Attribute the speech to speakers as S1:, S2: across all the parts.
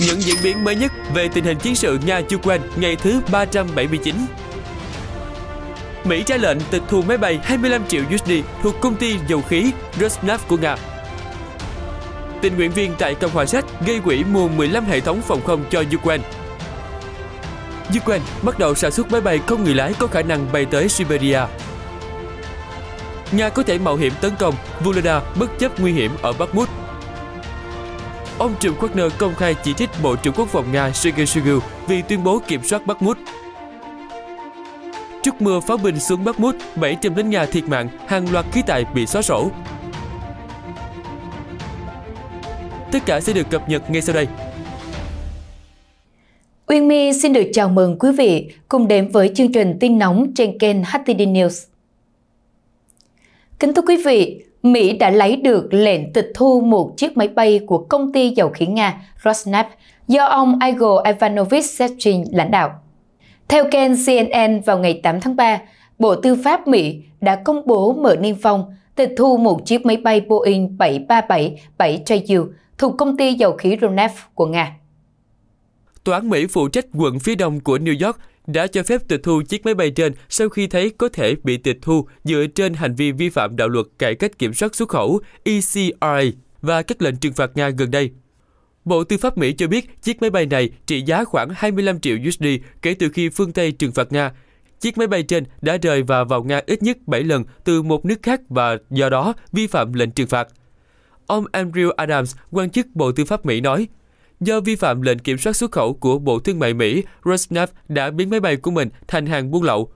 S1: Những diễn biến mới nhất về tình hình chiến sự Nga-Ukraine ngày thứ 379 Mỹ ra lệnh tịch thu máy bay 25 triệu USD thuộc công ty dầu khí Rosneft của Nga. Tình nguyện viên tại Cộng hòa Séc gây quỹ mua 15 hệ thống phòng không cho Ukraine. Ukraine bắt đầu sản xuất máy bay không người lái có khả năng bay tới Siberia. Nga có thể mạo hiểm tấn công Volodya bất chấp nguy hiểm ở Bakhmut Ông Quốc Kirchner công khai chỉ trích Bộ trưởng Quốc phòng Nga Sergei Shoigu vì tuyên bố kiểm soát Mút. Trước mưa pháo binh xuống Bakhmut, 700 lính Nga thiệt mạng, hàng loạt khí tài bị xóa sổ. Tất cả sẽ được cập nhật ngay sau đây.
S2: Uyên My xin được chào mừng quý vị cùng đến với chương trình tin nóng trên kênh HTD News. Kính thưa quý vị, Mỹ đã lấy được lệnh tịch thu một chiếc máy bay của công ty dầu khí Nga Rosneft do ông Igor Ivanovich Sechin lãnh đạo. Theo kênh CNN vào ngày 8 tháng 3, Bộ Tư pháp Mỹ đã công bố mở niêm phong tịch thu một chiếc máy bay Boeing 737-7 Trail thuộc công ty dầu khí Rosneft của Nga.
S1: Tòa án Mỹ phụ trách quận phía đông của New York đã cho phép tịch thu chiếc máy bay trên sau khi thấy có thể bị tịch thu dựa trên hành vi vi phạm đạo luật cải cách kiểm soát xuất khẩu ECRA và các lệnh trừng phạt Nga gần đây. Bộ Tư pháp Mỹ cho biết chiếc máy bay này trị giá khoảng 25 triệu USD kể từ khi phương Tây trừng phạt Nga. Chiếc máy bay trên đã rời và vào Nga ít nhất 7 lần từ một nước khác và do đó vi phạm lệnh trừng phạt. Ông Andrew Adams, quan chức Bộ Tư pháp Mỹ nói, do vi phạm lệnh kiểm soát xuất khẩu của Bộ Thương mại Mỹ, Rosneft đã biến máy bay của mình thành hàng buôn lậu.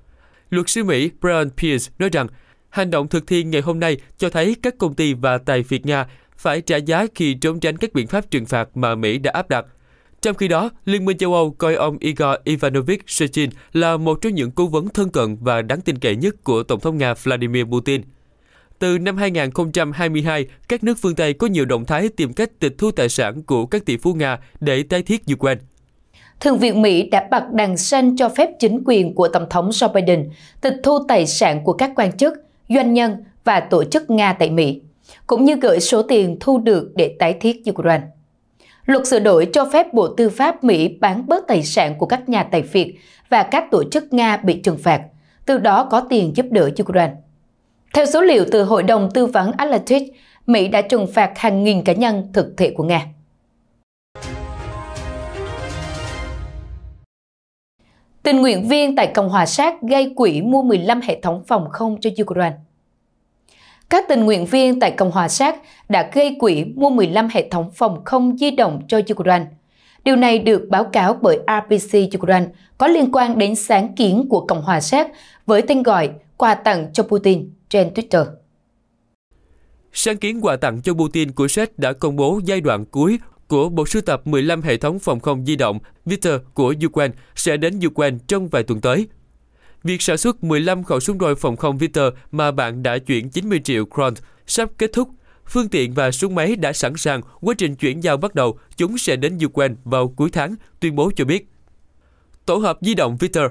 S1: Luật sư Mỹ Brian Pierce nói rằng, hành động thực thi ngày hôm nay cho thấy các công ty và tài phiệt Nga phải trả giá khi trốn tránh các biện pháp trừng phạt mà Mỹ đã áp đặt. Trong khi đó, Liên minh châu Âu coi ông Igor Ivanovich Sechin là một trong những cố vấn thân cận và đáng tin cậy nhất của Tổng thống Nga Vladimir Putin. Từ năm 2022, các nước phương Tây có nhiều động thái tìm cách tịch thu tài sản của các tỷ phú Nga để tái thiết Ukraine.
S2: Thượng viện Mỹ đã bật đèn xanh cho phép chính quyền của Tổng thống Joe Biden tịch thu tài sản của các quan chức, doanh nhân và tổ chức Nga tại Mỹ, cũng như gửi số tiền thu được để tái thiết Ukraine. Luật sửa đổi cho phép Bộ Tư pháp Mỹ bán bớt tài sản của các nhà tài phiệt và các tổ chức Nga bị trừng phạt, từ đó có tiền giúp đỡ Ukraine. Theo số liệu từ Hội đồng Tư vấn Atlantic, Mỹ đã trừng phạt hàng nghìn cá nhân thực thể của Nga. Tình nguyện viên tại Cộng hòa Séc gây quỹ mua 15 hệ thống phòng không cho Ukraine. Các tình nguyện viên tại Cộng hòa Séc đã gây quỹ mua 15 hệ thống phòng không di động cho Ukraine. Điều này được báo cáo bởi RPC Ukraine có liên quan đến sáng kiến của Cộng hòa Séc với tên gọi quà tặng cho Putin trên Twitter.
S1: Sáng kiến quà tặng cho Putin của Séc đã công bố giai đoạn cuối của bộ sưu tập 15 hệ thống phòng không di động Victor của Ukraine sẽ đến Ukraine trong vài tuần tới. Việc sản xuất 15 khẩu súng đôi phòng không Victor mà bạn đã chuyển 90 triệu kron sắp kết thúc. Phương tiện và súng máy đã sẵn sàng, quá trình chuyển giao bắt đầu, chúng sẽ đến Ukraine vào cuối tháng, tuyên bố cho biết. Tổ hợp di động Victor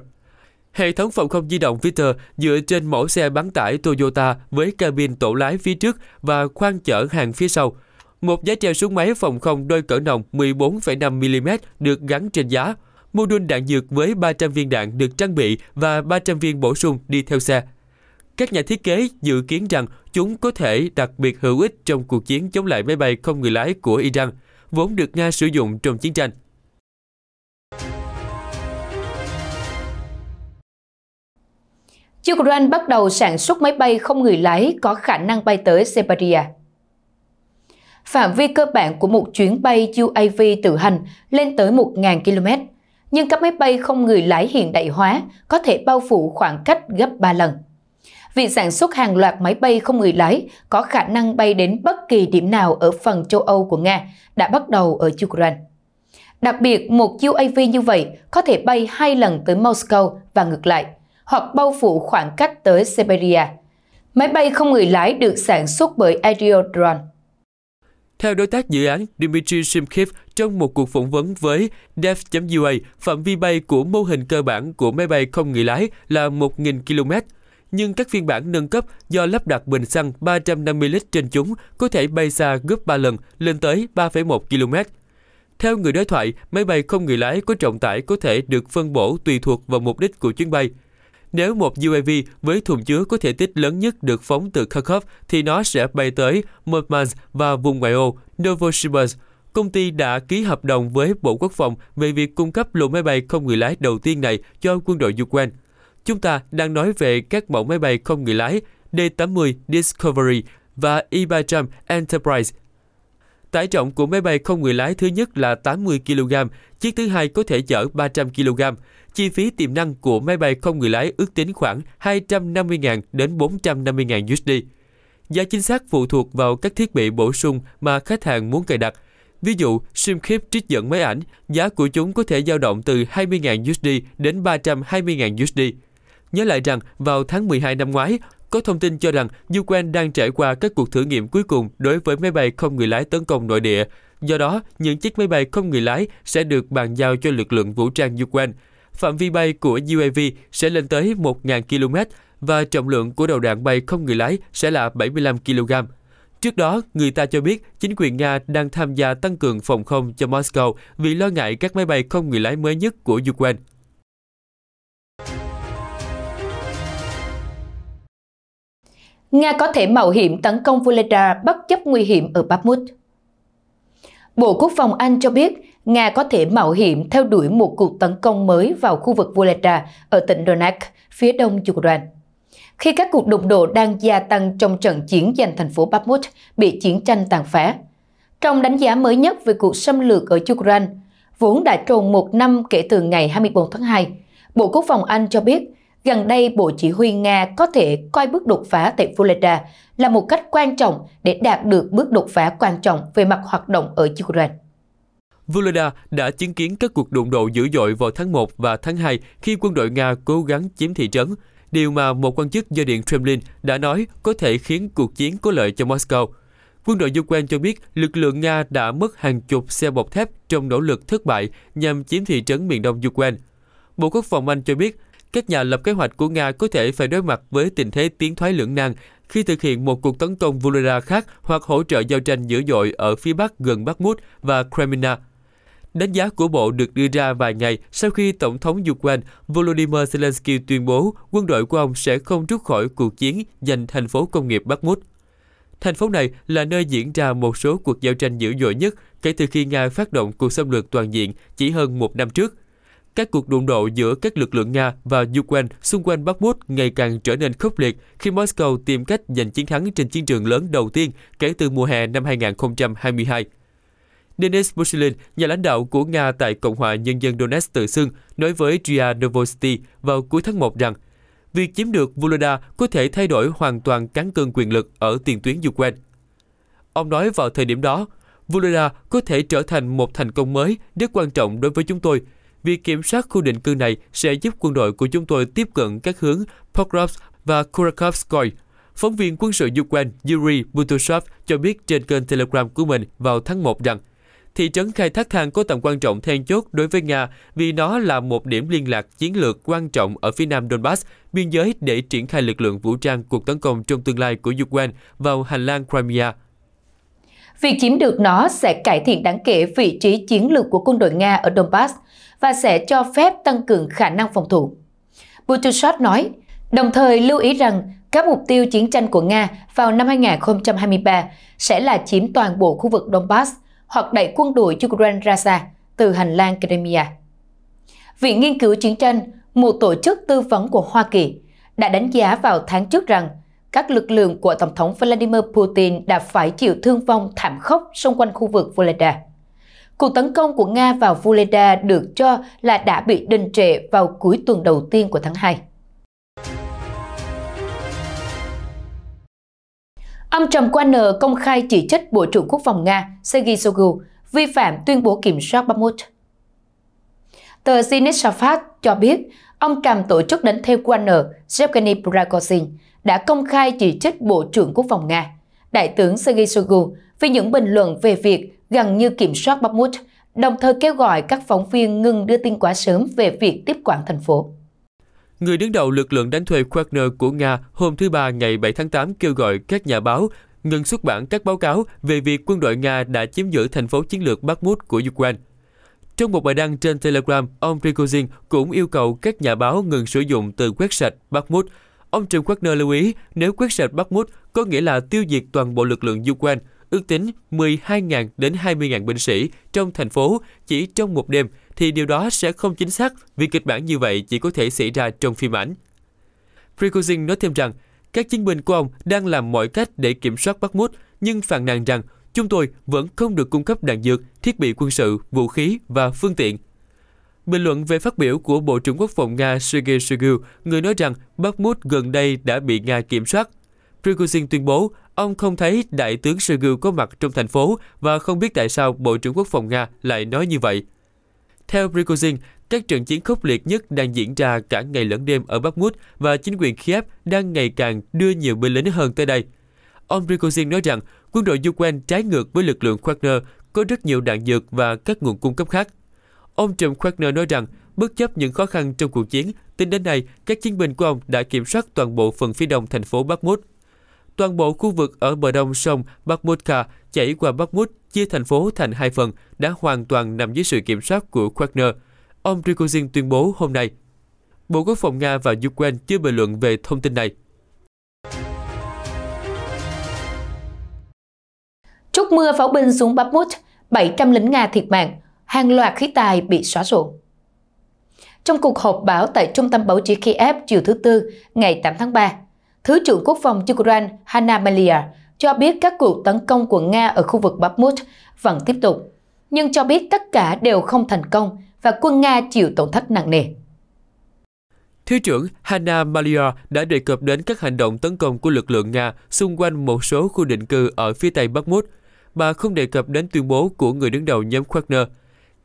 S1: Hệ thống phòng không di động Victor dựa trên mẫu xe bán tải Toyota với cabin tổ lái phía trước và khoang chở hàng phía sau. Một giá treo xuống máy phòng không đôi cỡ nòng 14,5mm được gắn trên giá. Mô đun đạn dược với 300 viên đạn được trang bị và 300 viên bổ sung đi theo xe. Các nhà thiết kế dự kiến rằng chúng có thể đặc biệt hữu ích trong cuộc chiến chống lại máy bay không người lái của Iran, vốn được Nga sử dụng trong chiến tranh.
S2: Ukraine bắt đầu sản xuất máy bay không người lái có khả năng bay tới Siberia. Phạm vi cơ bản của một chuyến bay UAV tự hành lên tới 1.000 km, nhưng các máy bay không người lái hiện đại hóa có thể bao phủ khoảng cách gấp 3 lần. Việc sản xuất hàng loạt máy bay không người lái có khả năng bay đến bất kỳ điểm nào ở phần châu Âu của Nga đã bắt đầu ở Ukraine. Đặc biệt, một UAV như vậy có thể bay hai lần tới Moscow và ngược lại – hoặc bao phủ khoảng cách tới Siberia. Máy bay không người lái được sản xuất bởi Aerodrone.
S1: Theo đối tác dự án Dmitry Shimkiv, trong một cuộc phỏng vấn với Dev.ua, phạm vi bay của mô hình cơ bản của máy bay không người lái là 1.000 km, nhưng các phiên bản nâng cấp do lắp đặt bình xăng 350 lít trên chúng có thể bay xa gấp 3 lần, lên tới 3,1 km. Theo người đối thoại, máy bay không người lái có trọng tải có thể được phân bổ tùy thuộc vào mục đích của chuyến bay – nếu một UAV với thùng chứa có thể tích lớn nhất được phóng từ Kharkov thì nó sẽ bay tới Murmansk và vùng ngoại ô Novosibirsk. Công ty đã ký hợp đồng với Bộ Quốc phòng về việc cung cấp lô máy bay không người lái đầu tiên này cho quân đội Ukraine. Chúng ta đang nói về các mẫu máy bay không người lái D-80 Discovery và E-300 Enterprise Tải trọng của máy bay không người lái thứ nhất là 80 kg, chiếc thứ hai có thể chở 300 kg. Chi phí tiềm năng của máy bay không người lái ước tính khoảng 250.000 đến 450.000 USD. Giá chính xác phụ thuộc vào các thiết bị bổ sung mà khách hàng muốn cài đặt. Ví dụ, sim chip trích dẫn máy ảnh, giá của chúng có thể dao động từ 20.000 USD đến 320.000 USD. Nhớ lại rằng, vào tháng 12 năm ngoái, có thông tin cho rằng Ukraine đang trải qua các cuộc thử nghiệm cuối cùng đối với máy bay không người lái tấn công nội địa. Do đó, những chiếc máy bay không người lái sẽ được bàn giao cho lực lượng vũ trang Ukraine. Phạm vi bay của UAV sẽ lên tới 1.000 km và trọng lượng của đầu đạn bay không người lái sẽ là 75 kg. Trước đó, người ta cho biết chính quyền Nga đang tham gia tăng cường phòng không cho Moscow vì lo ngại các máy bay không người lái mới nhất của Ukraine.
S2: Nga có thể mạo hiểm tấn công Volodya bất chấp nguy hiểm ở Bakhmut. Bộ Quốc phòng Anh cho biết Nga có thể mạo hiểm theo đuổi một cuộc tấn công mới vào khu vực Volodya ở tỉnh Donetsk, phía đông Ukraine. Khi các cuộc đụng độ đang gia tăng trong trận chiến giành thành phố Bakhmut bị chiến tranh tàn phá. Trong đánh giá mới nhất về cuộc xâm lược ở Ukraine, vốn đã tròn một năm kể từ ngày 24 tháng 2, Bộ Quốc phòng Anh cho biết gần đây Bộ Chỉ huy Nga có thể coi bước đột phá tại Volodya là một cách quan trọng để đạt được bước đột phá quan trọng về mặt hoạt động ở Ukraine.
S1: Volodya đã chứng kiến các cuộc đụng độ dữ dội vào tháng 1 và tháng 2 khi quân đội Nga cố gắng chiếm thị trấn, điều mà một quan chức do Điện Kremlin đã nói có thể khiến cuộc chiến có lợi cho Moscow. Quân đội Ukraine cho biết lực lượng Nga đã mất hàng chục xe bọc thép trong nỗ lực thất bại nhằm chiếm thị trấn miền đông Ukraine. Bộ Quốc phòng Anh cho biết các nhà lập kế hoạch của Nga có thể phải đối mặt với tình thế tiến thoái lưỡng nan khi thực hiện một cuộc tấn công Volodya khác hoặc hỗ trợ giao tranh dữ dội ở phía bắc gần Bakhmut và Kremina. Đánh giá của Bộ được đưa ra vài ngày sau khi Tổng thống Ukraine Volodymyr Zelensky tuyên bố quân đội của ông sẽ không rút khỏi cuộc chiến giành thành phố công nghiệp Bakhmut. Thành phố này là nơi diễn ra một số cuộc giao tranh dữ dội nhất kể từ khi Nga phát động cuộc xâm lược toàn diện chỉ hơn một năm trước các cuộc đụng độ giữa các lực lượng Nga và Ukraine xung quanh Bakhmut ngày càng trở nên khốc liệt khi Moscow tìm cách giành chiến thắng trên chiến trường lớn đầu tiên kể từ mùa hè năm 2022. Denis Pushilin, nhà lãnh đạo của Nga tại Cộng hòa Nhân dân Donetsk tự xưng, nói với RIA Novosti vào cuối tháng 1 rằng việc chiếm được Volodya có thể thay đổi hoàn toàn cán cân quyền lực ở tiền tuyến Ukraine. Ông nói vào thời điểm đó, Volodya có thể trở thành một thành công mới rất quan trọng đối với chúng tôi Việc kiểm soát khu định cư này sẽ giúp quân đội của chúng tôi tiếp cận các hướng Pokrovsk và Kurakovskoy. Phóng viên quân sự Ukraine Yuri Butushov cho biết trên kênh Telegram của mình vào tháng 1 rằng thị trấn khai thác than có tầm quan trọng then chốt đối với Nga vì nó là một điểm liên lạc chiến lược quan trọng ở phía nam Donbass, biên giới để triển khai lực lượng vũ trang cuộc tấn công trong tương lai của Ukraine vào hành lang Crimea.
S2: Việc chiếm được nó sẽ cải thiện đáng kể vị trí chiến lược của quân đội Nga ở Donbass, và sẽ cho phép tăng cường khả năng phòng thủ. Butushot nói, đồng thời lưu ý rằng các mục tiêu chiến tranh của Nga vào năm 2023 sẽ là chiếm toàn bộ khu vực Donbass hoặc đẩy quân đội Ukraine ra xa từ hành lang Crimea. Viện Nghiên cứu Chiến tranh, một tổ chức tư vấn của Hoa Kỳ, đã đánh giá vào tháng trước rằng các lực lượng của Tổng thống Vladimir Putin đã phải chịu thương vong thảm khốc xung quanh khu vực Volodya. Cuộc tấn công của Nga vào Voleda được cho là đã bị đình trệ vào cuối tuần đầu tiên của tháng 2. Ông Trầm Quan công khai chỉ trích Bộ trưởng Quốc phòng Nga Sergei Shoigu vi phạm tuyên bố kiểm soát Bakhmut. Tờ Zinitshafat cho biết ông cầm tổ chức đánh theo Quan Yevgeny Prigozhin đã công khai chỉ trích Bộ trưởng Quốc phòng Nga, Đại tướng Sergei Shoigu vì những bình luận về việc gần như kiểm soát Bakhmut, đồng thời kêu gọi các phóng viên ngừng đưa tin quá sớm về việc tiếp quản thành phố.
S1: Người đứng đầu lực lượng đánh thuê Wagner của Nga hôm thứ Ba ngày 7 tháng 8 kêu gọi các nhà báo ngừng xuất bản các báo cáo về việc quân đội Nga đã chiếm giữ thành phố chiến lược Bakhmut của Ukraine. Trong một bài đăng trên Telegram, ông Prigozhin cũng yêu cầu các nhà báo ngừng sử dụng từ quét sạch Bakhmut. Ông Trần Quagner lưu ý, nếu quét sạch Bakhmut có nghĩa là tiêu diệt toàn bộ lực lượng Ukraine, ước tính 12.000 đến 20.000 binh sĩ trong thành phố chỉ trong một đêm thì điều đó sẽ không chính xác vì kịch bản như vậy chỉ có thể xảy ra trong phim ảnh. Prigozhin nói thêm rằng, các chiến binh của ông đang làm mọi cách để kiểm soát Bakhmut nhưng phàn nàn rằng chúng tôi vẫn không được cung cấp đạn dược, thiết bị quân sự, vũ khí và phương tiện. Bình luận về phát biểu của Bộ trưởng Quốc phòng Nga Sergei Shoigu, người nói rằng Bakhmut gần đây đã bị Nga kiểm soát. Prigozhin tuyên bố Ông không thấy đại tướng Shoigu có mặt trong thành phố và không biết tại sao Bộ trưởng Quốc phòng Nga lại nói như vậy. Theo Prigozhin, các trận chiến khốc liệt nhất đang diễn ra cả ngày lẫn đêm ở Bakhmut và chính quyền Kiev đang ngày càng đưa nhiều binh lính hơn tới đây. Ông Prigozhin nói rằng quân đội Ukraine trái ngược với lực lượng Wagner có rất nhiều đạn dược và các nguồn cung cấp khác. Ông Trump Wagner nói rằng bất chấp những khó khăn trong cuộc chiến, tính đến nay các chiến binh của ông đã kiểm soát toàn bộ phần phía đông thành phố Bakhmut. Toàn bộ khu vực ở bờ đông sông Bakhmutka chảy qua Bakhmut chia thành phố thành hai phần đã hoàn toàn nằm dưới sự kiểm soát của Wagner. Ông Prigozhin tuyên bố hôm nay. Bộ Quốc phòng Nga và Ukraine chưa bình luận về thông tin này.
S2: Trút mưa pháo binh xuống Bakhmut, 700 lính Nga thiệt mạng, hàng loạt khí tài bị xóa sổ. Trong cuộc họp báo tại Trung tâm Báo chí Kiev chiều thứ Tư, ngày 8 tháng 3, Thứ trưởng Quốc phòng Ukraine Hanna Malia cho biết các cuộc tấn công của Nga ở khu vực Bakhmut vẫn tiếp tục, nhưng cho biết tất cả đều không thành công và quân Nga chịu tổn thất nặng nề.
S1: Thứ trưởng Hanna Malia đã đề cập đến các hành động tấn công của lực lượng Nga xung quanh một số khu định cư ở phía tây Bakhmut. Bà không đề cập đến tuyên bố của người đứng đầu nhóm Wagner,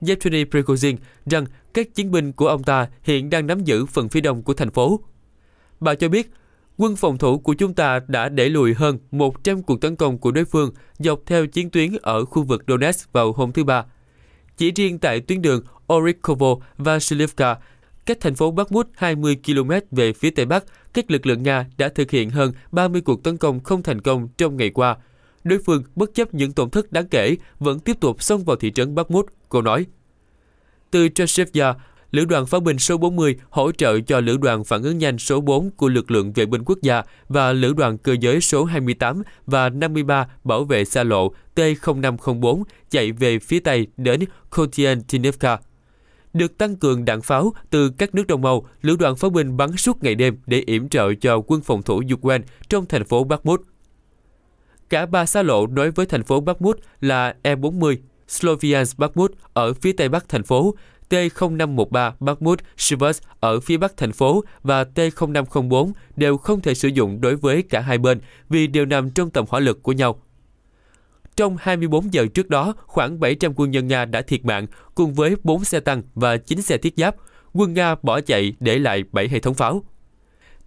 S1: Yevgeny Prigozhin, rằng các chiến binh của ông ta hiện đang nắm giữ phần phía đông của thành phố. Bà cho biết Quân phòng thủ của chúng ta đã để lùi hơn 100 cuộc tấn công của đối phương dọc theo chiến tuyến ở khu vực Donetsk vào hôm thứ Ba. Chỉ riêng tại tuyến đường Orikovo và Silivka, cách thành phố Bakhmut 20 km về phía Tây Bắc, các lực lượng Nga đã thực hiện hơn 30 cuộc tấn công không thành công trong ngày qua. Đối phương, bất chấp những tổn thất đáng kể, vẫn tiếp tục xông vào thị trấn Bakhmut, cô nói. Từ Cheshevya, Lữ đoàn pháo binh số 40 hỗ trợ cho Lữ đoàn phản ứng nhanh số 4 của lực lượng vệ binh quốc gia và Lữ đoàn cơ giới số 28 và 53 bảo vệ xa lộ T0504 chạy về phía Tây đến Kotiantinivka. Được tăng cường đạn pháo từ các nước Đông Âu, Lữ đoàn pháo binh bắn suốt ngày đêm để yểm trợ cho quân phòng thủ Ukraine trong thành phố Bakhmut. Cả ba xa lộ nối với thành phố Bakhmut là E40, Sloviansk Bakhmut ở phía tây bắc thành phố, T0513 Bakhmut Shivas ở phía bắc thành phố và T0504 đều không thể sử dụng đối với cả hai bên vì đều nằm trong tầm hỏa lực của nhau. Trong 24 giờ trước đó, khoảng 700 quân nhân Nga đã thiệt mạng, cùng với 4 xe tăng và 9 xe thiết giáp. Quân Nga bỏ chạy để lại 7 hệ thống pháo.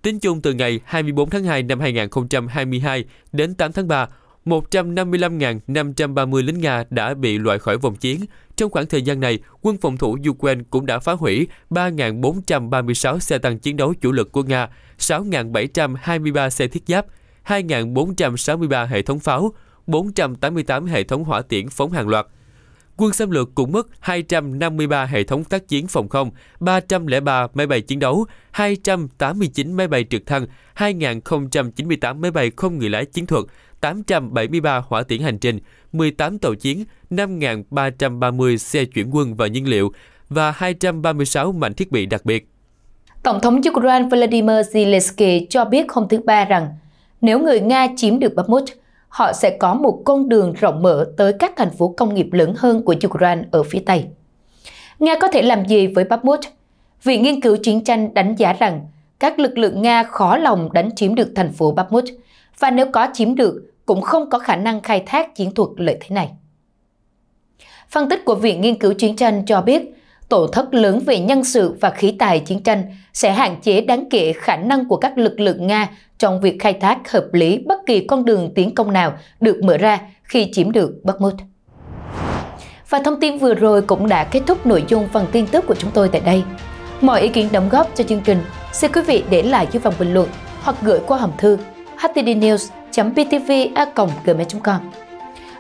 S1: Tính chung từ ngày 24 tháng 2 năm 2022 đến 8 tháng 3, 155.530 lính Nga đã bị loại khỏi vòng chiến, trong khoảng thời gian này, quân phòng thủ Ukraine cũng đã phá hủy 3.436 xe tăng chiến đấu chủ lực của Nga, 6.723 xe thiết giáp, 2.463 hệ thống pháo, 488 hệ thống hỏa tiễn phóng hàng loạt. Quân xâm lược cũng mất 253 hệ thống tác chiến phòng không, 303 máy bay chiến đấu, 289 máy bay trực thăng, 2.098 máy bay không người lái chiến thuật, 873 hỏa tiễn hành trình, 18 tàu chiến, 5.330 xe chuyển quân và nhiên liệu và 236 mảnh thiết bị đặc biệt.
S2: Tổng thống Ukraine Vladimir Zelensky cho biết hôm thứ Ba rằng nếu người Nga chiếm được Bakhmut, họ sẽ có một con đường rộng mở tới các thành phố công nghiệp lớn hơn của Ukraine ở phía Tây. Nga có thể làm gì với Bakhmut? Viện nghiên cứu chiến tranh đánh giá rằng các lực lượng Nga khó lòng đánh chiếm được thành phố Bakhmut, và nếu có chiếm được cũng không có khả năng khai thác chiến thuật lợi thế này. Phân tích của Viện Nghiên cứu Chiến tranh cho biết, tổ thất lớn về nhân sự và khí tài chiến tranh sẽ hạn chế đáng kể khả năng của các lực lượng Nga trong việc khai thác hợp lý bất kỳ con đường tiến công nào được mở ra khi chiếm được Bakhmut. Và thông tin vừa rồi cũng đã kết thúc nội dung phần tin tức của chúng tôi tại đây. Mọi ý kiến đóng góp cho chương trình, xin quý vị để lại dưới phần bình luận hoặc gửi qua hòm thư htdnews ptv.com.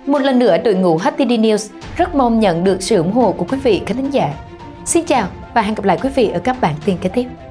S2: Một lần nữa, đội ngũ HTD News rất mong nhận được sự ủng hộ của quý vị khán thính giả. Xin chào và hẹn gặp lại quý vị ở các bản tin kế tiếp.